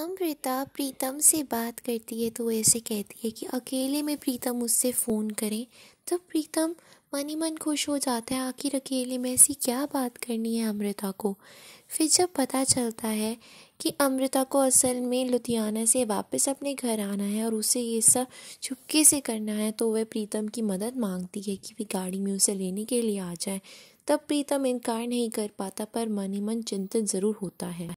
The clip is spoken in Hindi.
अमृता प्रीतम से बात करती है तो ऐसे कहती है कि अकेले में प्रीतम उससे फ़ोन करें तो प्रीतम मन ही मन खुश हो जाता है आखिर अकेले में ऐसी क्या बात करनी है अमृता को फिर जब पता चलता है कि अमृता को असल में लुधियाना से वापस अपने घर आना है और उसे ये सब चुपके से करना है तो वह प्रीतम की मदद मांगती है कि वे गाड़ी में उसे लेने के लिए आ जाए तब प्रीतम इनकार नहीं कर पाता पर मन ही मन चिंतित ज़रूर होता है